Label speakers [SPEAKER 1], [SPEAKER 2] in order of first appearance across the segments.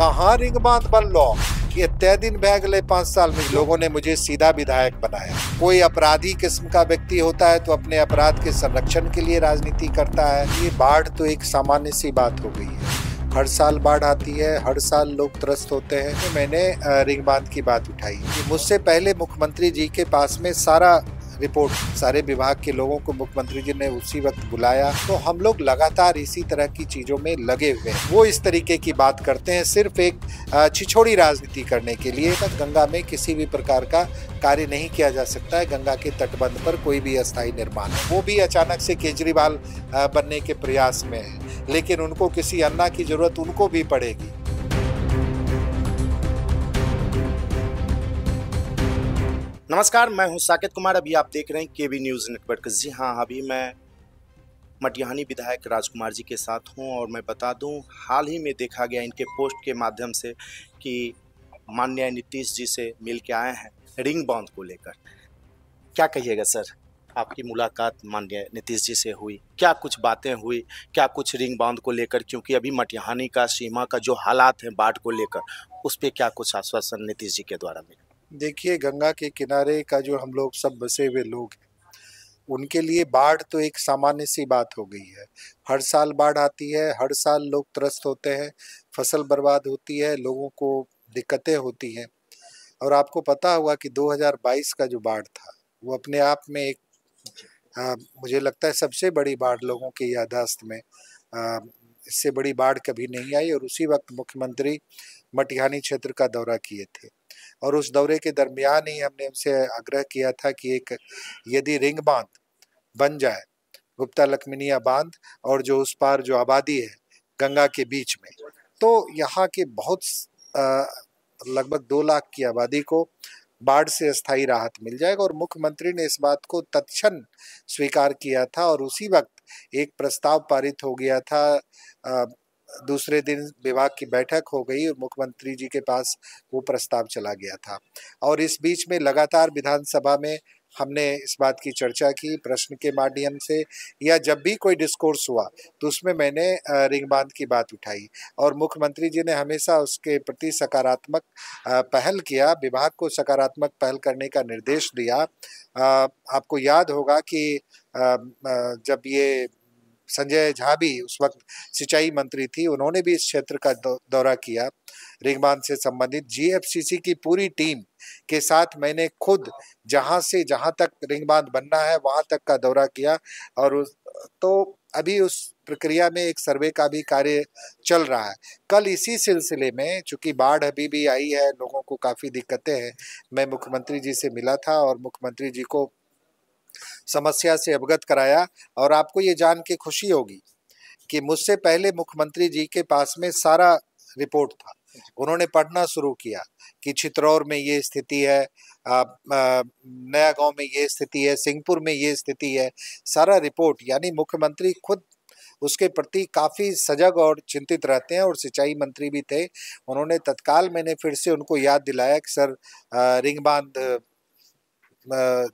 [SPEAKER 1] कहाँ रिंग बांध बन लो ये तय दिन बह गए पाँच साल में लोगों ने मुझे सीधा विधायक बनाया कोई अपराधी किस्म का व्यक्ति होता है तो अपने अपराध के संरक्षण के लिए राजनीति करता है ये बाढ़ तो एक सामान्य सी बात हो गई है हर साल बाढ़ आती है हर साल लोग त्रस्त होते हैं तो मैंने रिंग बांध की बात उठाई मुझसे पहले मुख्यमंत्री जी के पास में सारा रिपोर्ट सारे विभाग के लोगों को मुख्यमंत्री जी ने उसी वक्त बुलाया तो हम लोग लगातार इसी तरह की चीज़ों में लगे हुए हैं वो इस तरीके की बात करते हैं सिर्फ एक छिछोड़ी राजनीति करने के लिए तक गंगा में किसी भी प्रकार का कार्य नहीं किया जा सकता है गंगा के तटबंध पर कोई भी अस्थायी निर्माण वो भी अचानक से केजरीवाल बनने के प्रयास में है लेकिन उनको किसी अन्ना की ज़रूरत उनको भी पड़ेगी
[SPEAKER 2] नमस्कार मैं हूं साकेत कुमार अभी आप देख रहे हैं केबी न्यूज़ नेटवर्क जी हाँ अभी मैं मटिहानी विधायक राजकुमार जी के साथ हूं और मैं बता दूं हाल ही में देखा गया इनके पोस्ट के माध्यम से कि माननीय नीतीश जी से मिल के आए हैं रिंग बांध को लेकर क्या कहिएगा सर आपकी मुलाकात माननीय नीतीश जी से हुई क्या कुछ बातें हुई क्या कुछ रिंग बांध को लेकर क्योंकि अभी मटिहानी का सीमा का जो हालात हैं बाढ़ को लेकर उस पर क्या कुछ आश्वासन नीतीश जी के द्वारा मिला
[SPEAKER 1] देखिए गंगा के किनारे का जो हम लोग सब बसे हुए लोग हैं उनके लिए बाढ़ तो एक सामान्य सी बात हो गई है हर साल बाढ़ आती है हर साल लोग त्रस्त होते हैं फसल बर्बाद होती है लोगों को दिक्कतें होती हैं और आपको पता होगा कि 2022 का जो बाढ़ था वो अपने आप में एक आ, मुझे लगता है सबसे बड़ी बाढ़ लोगों की यादाश्त में आ, इससे बड़ी बाढ़ कभी नहीं आई और उसी वक्त मुख्यमंत्री मटिहानी क्षेत्र का दौरा किए थे और उस दौरे के दरमियान ही हमने उनसे आग्रह किया था कि एक यदि रिंग बांध बन जाए गुप्ता लक्ष्मणिया बांध और जो उस पार जो आबादी है गंगा के बीच में तो यहाँ के बहुत लगभग दो लाख की आबादी को बाढ़ से स्थायी राहत मिल जाएगा और मुख्यमंत्री ने इस बात को तत्क्षण स्वीकार किया था और उसी वक्त एक प्रस्ताव पारित हो गया था दूसरे दिन विभाग की बैठक हो गई और मुख्यमंत्री जी के पास वो प्रस्ताव चला गया था और इस बीच में लगातार विधानसभा में हमने इस बात की चर्चा की प्रश्न के माध्यम से या जब भी कोई डिस्कोर्स हुआ तो उसमें मैंने रिंग बांध की बात उठाई और मुख्यमंत्री जी ने हमेशा उसके प्रति सकारात्मक पहल किया विभाग को सकारात्मक पहल करने का निर्देश दिया आपको याद होगा कि जब ये संजय झा भी उस वक्त सिंचाई मंत्री थी उन्होंने भी इस क्षेत्र का दौरा किया रिंगबांध से संबंधित जीएफसीसी की पूरी टीम के साथ मैंने खुद जहां से जहां तक रिंगबांध बनना है वहां तक का दौरा किया और उस तो अभी उस प्रक्रिया में एक सर्वे का भी कार्य चल रहा है कल इसी सिलसिले में चूंकि बाढ़ अभी भी आई है लोगों को काफ़ी दिक्कतें हैं मैं मुख्यमंत्री जी से मिला था और मुख्यमंत्री जी को समस्या से अवगत कराया और आपको ये जान के खुशी होगी कि मुझसे पहले मुख्यमंत्री जी के पास में सारा रिपोर्ट था उन्होंने पढ़ना शुरू किया कि चित्रौर में ये स्थिति है नया गांव में ये स्थिति है सिंहपुर में ये स्थिति है सारा रिपोर्ट यानी मुख्यमंत्री खुद उसके प्रति काफ़ी सजग और चिंतित रहते हैं और सिंचाई मंत्री भी थे उन्होंने तत्काल मैंने फिर से उनको याद दिलाया कि सर रिंग बांध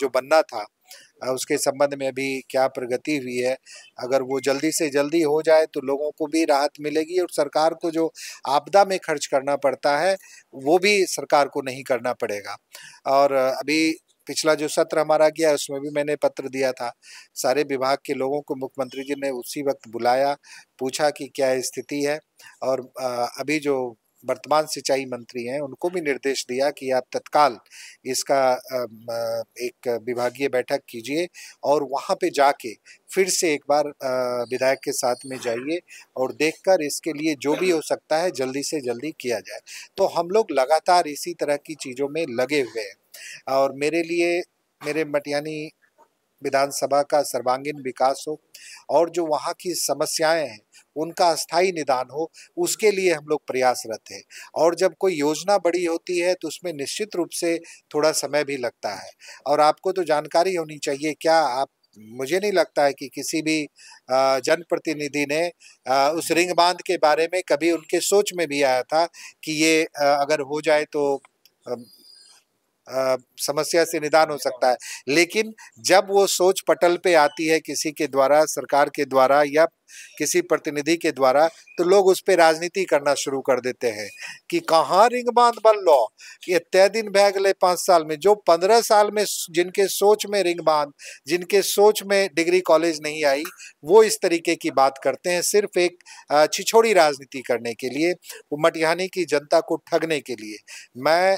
[SPEAKER 1] जो बनना था उसके संबंध में भी क्या प्रगति हुई है अगर वो जल्दी से जल्दी हो जाए तो लोगों को भी राहत मिलेगी और सरकार को जो आपदा में खर्च करना पड़ता है वो भी सरकार को नहीं करना पड़ेगा और अभी पिछला जो सत्र हमारा गया उसमें भी मैंने पत्र दिया था सारे विभाग के लोगों को मुख्यमंत्री जी ने उसी वक्त बुलाया पूछा कि क्या स्थिति है और अभी जो वर्तमान सिंचाई मंत्री हैं उनको भी निर्देश दिया कि आप तत्काल इसका एक विभागीय बैठक कीजिए और वहाँ पे जाके फिर से एक बार विधायक के साथ में जाइए और देखकर इसके लिए जो भी हो सकता है जल्दी से जल्दी किया जाए तो हम लोग लगातार इसी तरह की चीज़ों में लगे हुए हैं और मेरे लिए मेरे मटियानी विधानसभा का सर्वांगीण विकास हो और जो वहाँ की समस्याएं हैं उनका अस्थायी निदान हो उसके लिए हम लोग प्रयासरत हैं और जब कोई योजना बड़ी होती है तो उसमें निश्चित रूप से थोड़ा समय भी लगता है और आपको तो जानकारी होनी चाहिए क्या आप मुझे नहीं लगता है कि किसी भी जनप्रतिनिधि ने उस रिंग बांध के बारे में कभी उनके सोच में भी आया था कि ये अगर हो जाए तो समस्या से निदान हो सकता है लेकिन जब वो सोच पटल पे आती है किसी के द्वारा सरकार के द्वारा या किसी प्रतिनिधि के द्वारा तो लोग उस पर राजनीति करना शुरू कर देते हैं कि कहाँ रिंग बांध बन लो ये तय दिन भय गए पाँच साल में जो पंद्रह साल में जिनके सोच में रिंग बांध जिनके सोच में डिग्री कॉलेज नहीं आई वो इस तरीके की बात करते हैं सिर्फ एक छिछोड़ी राजनीति करने के लिए मटिहानी की जनता को ठगने के लिए मैं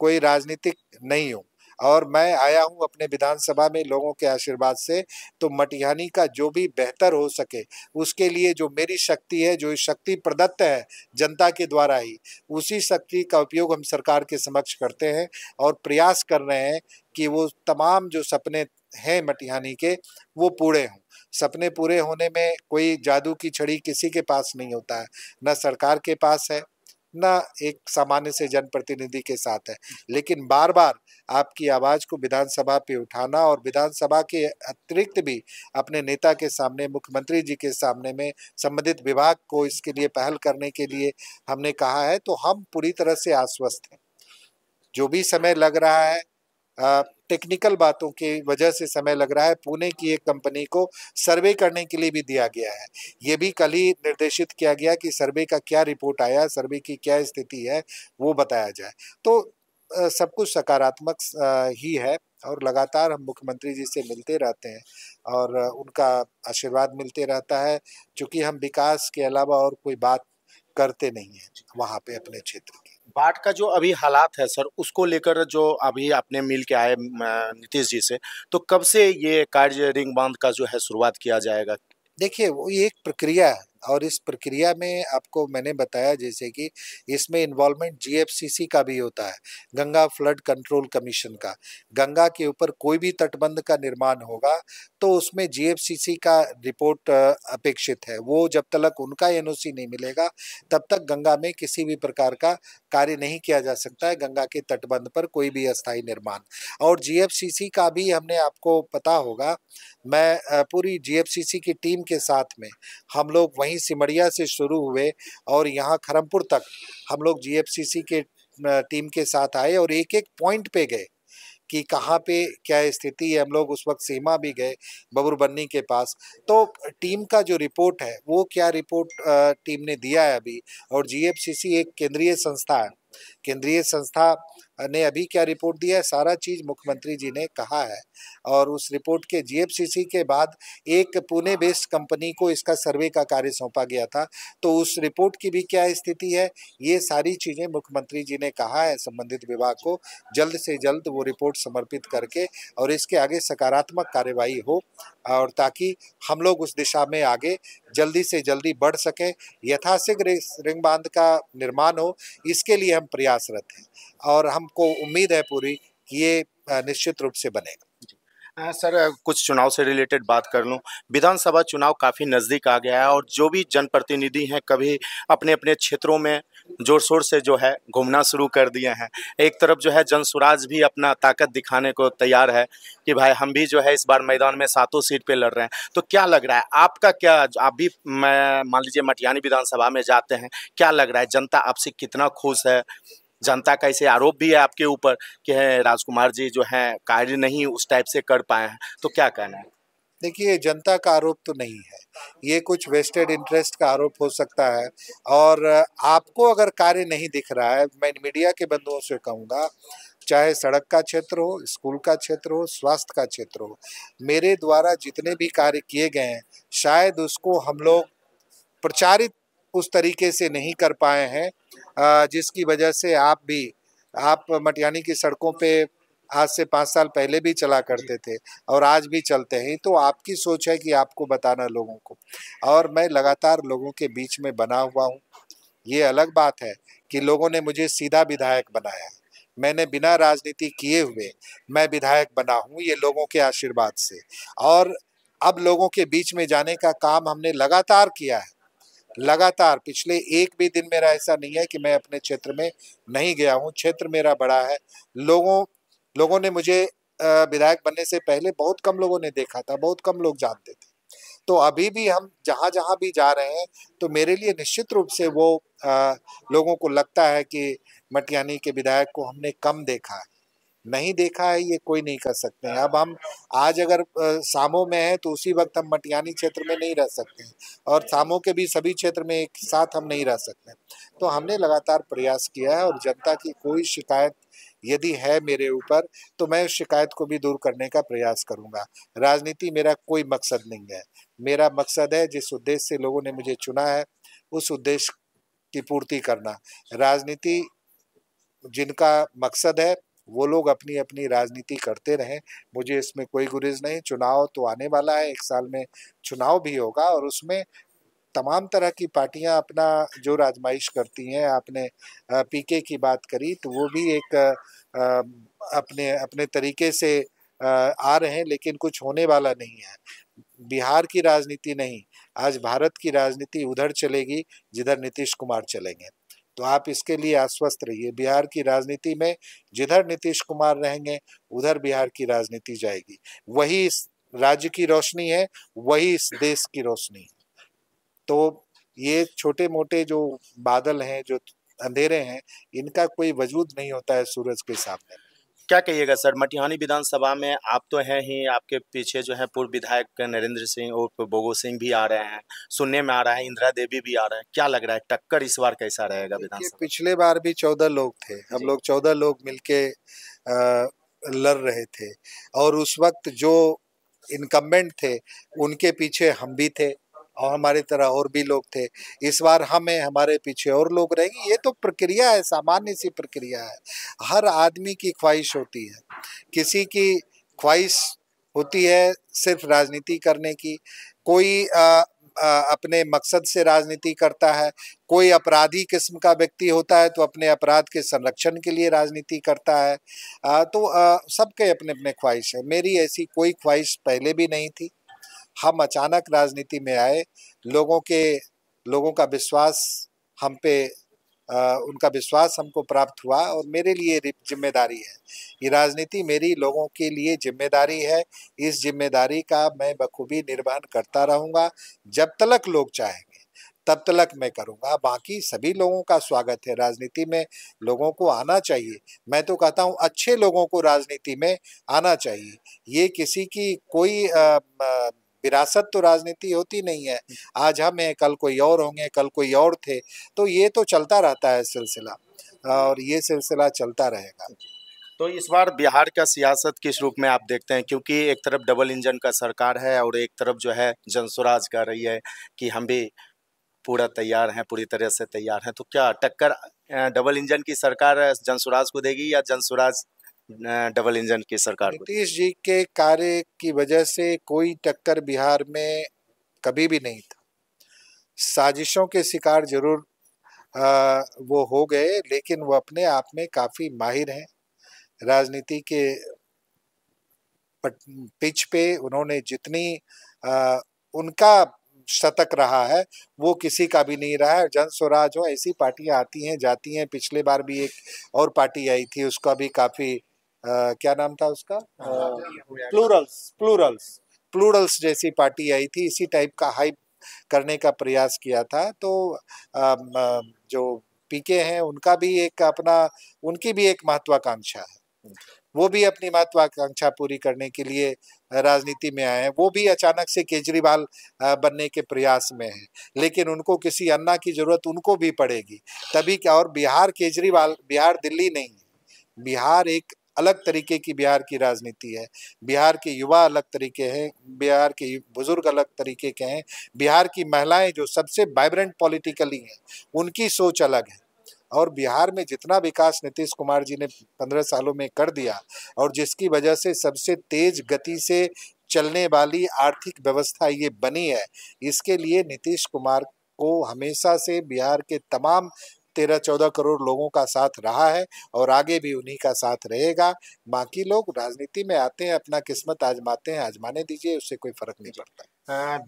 [SPEAKER 1] कोई राजनीतिक नहीं हूँ और मैं आया हूँ अपने विधानसभा में लोगों के आशीर्वाद से तो मटिहानी का जो भी बेहतर हो सके उसके लिए जो मेरी शक्ति है जो शक्ति प्रदत्त है जनता के द्वारा ही उसी शक्ति का उपयोग हम सरकार के समक्ष करते हैं और प्रयास कर रहे हैं कि वो तमाम जो सपने हैं मटिहानी के वो पूरे हों सपने पूरे होने में कोई जादू की छड़ी किसी के पास नहीं होता है न सरकार के पास है ना एक सामान्य से जनप्रतिनिधि के साथ है लेकिन बार बार आपकी आवाज़ को विधानसभा पे उठाना और विधानसभा के अतिरिक्त भी अपने नेता के सामने मुख्यमंत्री जी के सामने में संबंधित विभाग को इसके लिए पहल करने के लिए हमने कहा है तो हम पूरी तरह से आश्वस्त हैं जो भी समय लग रहा है टेक्निकल बातों की वजह से समय लग रहा है पुणे की एक कंपनी को सर्वे करने के लिए भी दिया गया है ये भी कल ही निर्देशित किया गया कि सर्वे का क्या रिपोर्ट आया सर्वे की क्या स्थिति है वो बताया जाए तो आ, सब कुछ सकारात्मक ही है और लगातार हम मुख्यमंत्री जी से मिलते रहते हैं और उनका आशीर्वाद मिलते रहता है क्योंकि हम विकास के अलावा और कोई बात करते नहीं हैं वहाँ पर अपने क्षेत्र की
[SPEAKER 2] बाट का जो अभी हालात है सर उसको लेकर जो अभी आपने मिल के आए नीतीश जी से तो कब से ये कार्य रिंग बांध का जो है शुरुआत किया जाएगा
[SPEAKER 1] देखिए वो ये एक प्रक्रिया है और इस प्रक्रिया में आपको मैंने बताया जैसे कि इसमें इन्वॉल्वमेंट जीएफसीसी का भी होता है गंगा फ्लड कंट्रोल कमीशन का गंगा के ऊपर कोई भी तटबंध का निर्माण होगा तो उसमें जीएफसीसी का रिपोर्ट अपेक्षित है वो जब तक उनका एनओसी नहीं मिलेगा तब तक गंगा में किसी भी प्रकार का कार्य नहीं किया जा सकता है गंगा के तटबंध पर कोई भी अस्थायी निर्माण और जी का भी हमने आपको पता होगा मैं पूरी जी की टीम के साथ में हम लोग वहीं वहीं सिमरिया से शुरू हुए और यहाँ खरमपुर तक हम लोग जी के टीम के साथ आए और एक एक पॉइंट पे गए कि कहाँ पे क्या स्थिति है हम लोग उस वक्त सीमा भी गए बबुरबन्नी के पास तो टीम का जो रिपोर्ट है वो क्या रिपोर्ट टीम ने दिया है अभी और जीएफसीसी एक केंद्रीय संस्था है केंद्रीय संस्था ने अभी क्या रिपोर्ट दी है सारा चीज़ मुख्यमंत्री जी ने कहा है और उस रिपोर्ट के जीएफसीसी के बाद एक पुणे बेस्ड कंपनी को इसका सर्वे का कार्य सौंपा गया था तो उस रिपोर्ट की भी क्या स्थिति है ये सारी चीज़ें मुख्यमंत्री जी ने कहा है संबंधित विभाग को जल्द से जल्द वो रिपोर्ट समर्पित करके और इसके आगे सकारात्मक कार्यवाही हो और ताकि हम लोग उस दिशा में आगे जल्दी से जल्दी बढ़ सके यथाशीघ्र रिंग बांध का निर्माण हो इसके लिए हम प्रयासरत हैं और हमको उम्मीद है पूरी कि ये निश्चित रूप से बनेगा
[SPEAKER 2] सर कुछ चुनाव से रिलेटेड बात कर लूँ विधानसभा चुनाव काफ़ी नज़दीक आ गया है और जो भी जनप्रतिनिधि हैं कभी अपने अपने क्षेत्रों में जोर शोर से जो है घूमना शुरू कर दिए हैं एक तरफ जो है जनसुराज भी अपना ताकत दिखाने को तैयार है कि भाई हम भी जो है इस बार मैदान में सातों सीट पे लड़ रहे हैं तो क्या लग रहा है आपका क्या आप भी मैं मान लीजिए मटियानी विधानसभा में जाते हैं क्या लग रहा है जनता आपसे कितना खुश है जनता का ऐसे आरोप भी है आपके ऊपर कि राजकुमार जी जो हैं कार्य नहीं उस टाइप से कर पाए हैं तो क्या कहना है
[SPEAKER 1] देखिए जनता का आरोप तो नहीं है ये कुछ वेस्टेड इंटरेस्ट का आरोप हो सकता है और आपको अगर कार्य नहीं दिख रहा है मैं मीडिया के बंधुओं से कहूँगा चाहे सड़क का क्षेत्र हो स्कूल का क्षेत्र हो स्वास्थ्य का क्षेत्र हो मेरे द्वारा जितने भी कार्य किए गए हैं शायद उसको हम लोग प्रचारित उस तरीके से नहीं कर पाए हैं जिसकी वजह से आप भी आप मटियानी की सड़कों पे आज से पाँच साल पहले भी चला करते थे और आज भी चलते हैं तो आपकी सोच है कि आपको बताना लोगों को और मैं लगातार लोगों के बीच में बना हुआ हूँ ये अलग बात है कि लोगों ने मुझे सीधा विधायक बनाया मैंने बिना राजनीति किए हुए मैं विधायक बना हूँ ये लोगों के आशीर्वाद से और अब लोगों के बीच में जाने का काम हमने लगातार किया है लगातार पिछले एक भी दिन मेरा ऐसा नहीं है कि मैं अपने क्षेत्र में नहीं गया हूँ क्षेत्र मेरा बड़ा है लोगों लोगों ने मुझे विधायक बनने से पहले बहुत कम लोगों ने देखा था बहुत कम लोग जानते थे तो अभी भी हम जहाँ जहाँ भी जा रहे हैं तो मेरे लिए निश्चित रूप से वो आ, लोगों को लगता है कि मटियानी के विधायक को हमने कम देखा है नहीं देखा है ये कोई नहीं कर सकते हैं अब हम आज अगर सामो में हैं तो उसी वक्त हम मटियानी क्षेत्र में नहीं रह सकते हैं और सामो के भी सभी क्षेत्र में एक साथ हम नहीं रह सकते तो हमने लगातार प्रयास किया है और जनता की कोई शिकायत यदि है मेरे ऊपर तो मैं उस शिकायत को भी दूर करने का प्रयास करूंगा राजनीति मेरा कोई मकसद नहीं है मेरा मकसद है जिस उद्देश्य से लोगों ने मुझे चुना है उस उद्देश्य की पूर्ति करना राजनीति जिनका मकसद है वो लोग अपनी अपनी राजनीति करते रहें मुझे इसमें कोई गुरेज नहीं चुनाव तो आने वाला है एक साल में चुनाव भी होगा और उसमें तमाम तरह की पार्टियां अपना जो राजमाइश करती हैं आपने पीके की बात करी तो वो भी एक अपने अपने तरीके से आ रहे हैं लेकिन कुछ होने वाला नहीं है बिहार की राजनीति नहीं आज भारत की राजनीति उधर चलेगी जिधर नीतीश कुमार चलेंगे तो आप इसके लिए आश्वस्त रहिए बिहार की राजनीति में जिधर नीतीश कुमार रहेंगे उधर बिहार की राजनीति जाएगी वही इस राज्य की रोशनी है वही इस देश की रोशनी है तो ये छोटे मोटे जो बादल हैं जो अंधेरे हैं इनका कोई वजूद नहीं होता है सूरज के सामने
[SPEAKER 2] क्या कहिएगा सर मटिहानी विधानसभा में आप तो हैं ही आपके पीछे जो है पूर्व विधायक नरेंद्र सिंह और बोगो सिंह भी आ रहे हैं सुनने में आ रहा है इंदिरा देवी भी आ रहे हैं क्या लग रहा है टक्कर इस बार कैसा रहेगा विधानसभा
[SPEAKER 1] पिछले बार भी चौदह लोग थे हम लोग चौदह लोग मिलके के लड़ रहे थे और उस वक्त जो इनकम्बेंट थे उनके पीछे हम भी थे और हमारी तरह और भी लोग थे इस बार हमें हमारे पीछे और लोग रहेंगे ये तो प्रक्रिया है सामान्य सी प्रक्रिया है हर आदमी की ख्वाहिश होती है किसी की ख्वाहिश होती है सिर्फ राजनीति करने की कोई आ, आ, अपने मकसद से राजनीति करता है कोई अपराधी किस्म का व्यक्ति होता है तो अपने अपराध के संरक्षण के लिए राजनीति करता है आ, तो सबके अपने अपने ख्वाहिश है मेरी ऐसी कोई ख्वाहिश पहले भी नहीं थी हम अचानक राजनीति में आए लोगों के लोगों का विश्वास हम पे आ, उनका विश्वास हमको प्राप्त हुआ और मेरे लिए जिम्मेदारी है ये राजनीति मेरी लोगों के लिए जिम्मेदारी है इस जिम्मेदारी का मैं बखूबी निर्वहन करता रहूँगा जब तलक लोग चाहेंगे तब तलक मैं करूँगा बाकी सभी लोगों का स्वागत है राजनीति में लोगों को आना चाहिए मैं तो कहता हूँ अच्छे लोगों को राजनीति में आना चाहिए ये किसी की कोई आ, आ, विरासत तो राजनीति होती नहीं है आज हम हैं कल कोई और होंगे कल कोई और थे तो ये तो चलता रहता है सिलसिला और ये सिलसिला चलता रहेगा
[SPEAKER 2] तो इस बार बिहार का सियासत किस रूप में आप देखते हैं क्योंकि एक तरफ डबल इंजन का सरकार है और एक तरफ जो है जनसुराज कह रही है कि हम भी पूरा तैयार हैं पूरी तरह से तैयार हैं तो क्या टक्कर डबल इंजन की सरकार जनसुराज को देगी या जनसुराज डबल इंजन की सरकार नीतीश
[SPEAKER 1] जी के कार्य की वजह से कोई टक्कर बिहार में कभी भी नहीं था साजिशों के शिकार जरूर आ, वो हो गए लेकिन वो अपने आप में काफ़ी माहिर हैं राजनीति के पिच पे उन्होंने जितनी आ, उनका शतक रहा है वो किसी का भी नहीं रहा है जन स्वराज हो ऐसी पार्टियां आती हैं जाती हैं पिछले बार भी एक और पार्टी आई थी उसका भी काफ़ी क्या नाम था उसका
[SPEAKER 2] प्लूरल्स
[SPEAKER 1] प्लूरल्स प्लूरल्स जैसी पार्टी आई थी इसी टाइप का हाइप करने का प्रयास किया था तो आ, जो पीके हैं उनका भी एक अपना उनकी भी एक महत्वाकांक्षा है वो भी अपनी महत्वाकांक्षा पूरी करने के लिए राजनीति में आए हैं वो भी अचानक से केजरीवाल बनने के प्रयास में है लेकिन उनको किसी अन्ना की ज़रूरत उनको भी पड़ेगी तभी क्या और बिहार केजरीवाल बिहार दिल्ली नहीं है बिहार एक अलग तरीके की बिहार की राजनीति है बिहार के युवा अलग तरीके हैं बिहार के बुज़ुर्ग अलग तरीके के हैं बिहार की महिलाएं जो सबसे वाइब्रेंट पॉलिटिकली हैं उनकी सोच अलग है और बिहार में जितना विकास नीतीश कुमार जी ने पंद्रह सालों में कर दिया और जिसकी वजह से सबसे तेज गति से चलने वाली आर्थिक व्यवस्था ये बनी है इसके लिए नीतीश कुमार को हमेशा से बिहार के तमाम तेरह चौदह करोड़ लोगों का साथ रहा है और आगे भी उन्हीं का साथ रहेगा बाकी लोग राजनीति में आते हैं अपना किस्मत आजमाते हैं आजमाने दीजिए उससे कोई फर्क नहीं पड़ता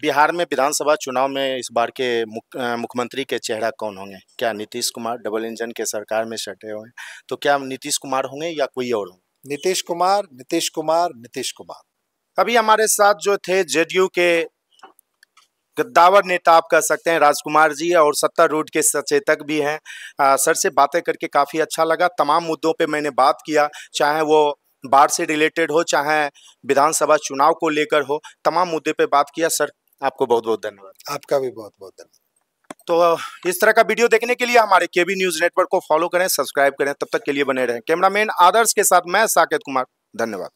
[SPEAKER 2] बिहार में विधानसभा चुनाव में इस बार के मुख्यमंत्री के चेहरा कौन होंगे क्या नीतीश कुमार डबल इंजन के सरकार में सटे हुए हैं तो क्या नीतीश कुमार होंगे या कोई और होंगे नीतीश कुमार नीतीश कुमार नीतीश कुमार अभी हमारे साथ जो थे जेडीयू के गद्दावर नेता आप कह सकते हैं राजकुमार जी और सत्ता रोड के सचेतक भी हैं सर से बातें करके काफ़ी अच्छा लगा तमाम मुद्दों पे मैंने बात किया चाहे वो बाढ़ से रिलेटेड हो चाहे विधानसभा चुनाव को लेकर हो तमाम मुद्दे पे बात किया सर आपको बहुत बहुत धन्यवाद आपका भी बहुत बहुत धन्यवाद तो इस तरह का वीडियो देखने के लिए हमारे के न्यूज नेटवर्क को फॉलो करें सब्सक्राइब करें तब तक के लिए बने रहें कैमरामैन आदर्श के साथ मैं साकेत कुमार धन्यवाद